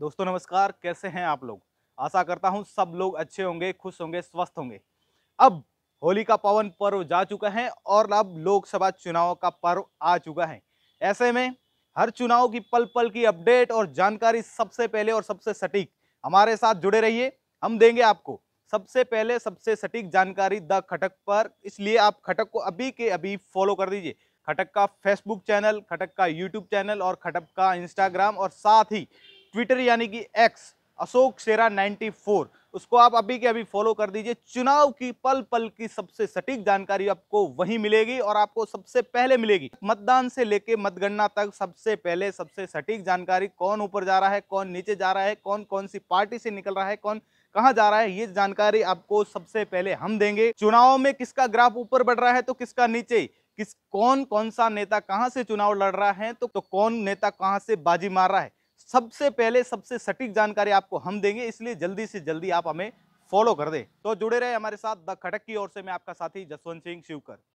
दोस्तों नमस्कार कैसे हैं आप लोग आशा करता हूं सब लोग अच्छे होंगे खुश होंगे स्वस्थ होंगे अब होली का पवन पर्व जा चुका है और अब लोकसभा चुनाव का पर्व आ चुका है ऐसे में हर चुनाव की पल पल की अपडेट और जानकारी सबसे पहले और सबसे सटीक हमारे साथ जुड़े रहिए हम देंगे आपको सबसे पहले सबसे सटीक जानकारी द खटक पर इसलिए आप खटक को अभी के अभी फॉलो कर दीजिए खटक का फेसबुक चैनल खटक का यूट्यूब चैनल और खटक का इंस्टाग्राम और साथ ही ट्विटर यानी कि एक्स अशोक शेरा 94 उसको आप अभी के अभी फॉलो कर दीजिए चुनाव की पल पल की सबसे सटीक जानकारी आपको वहीं मिलेगी और आपको सबसे पहले मिलेगी मतदान से लेके मतगणना तक सबसे पहले सबसे सटीक जानकारी कौन ऊपर जा रहा है कौन नीचे जा रहा है कौन कौन सी पार्टी से निकल रहा है कौन कहाँ जा रहा है ये जानकारी आपको सबसे पहले हम देंगे चुनाव में किसका ग्राफ ऊपर बढ़ रहा है तो किसका नीचे किस कौन कौन सा नेता कहाँ से चुनाव लड़ रहा है तो, तो कौन नेता कहाँ से बाजी मार रहा है सबसे पहले सबसे सटीक जानकारी आपको हम देंगे इसलिए जल्दी से जल्दी आप हमें फॉलो कर दें तो जुड़े रहे हमारे साथ द खटक की ओर से मैं आपका साथी जसवंत सिंह शिवकर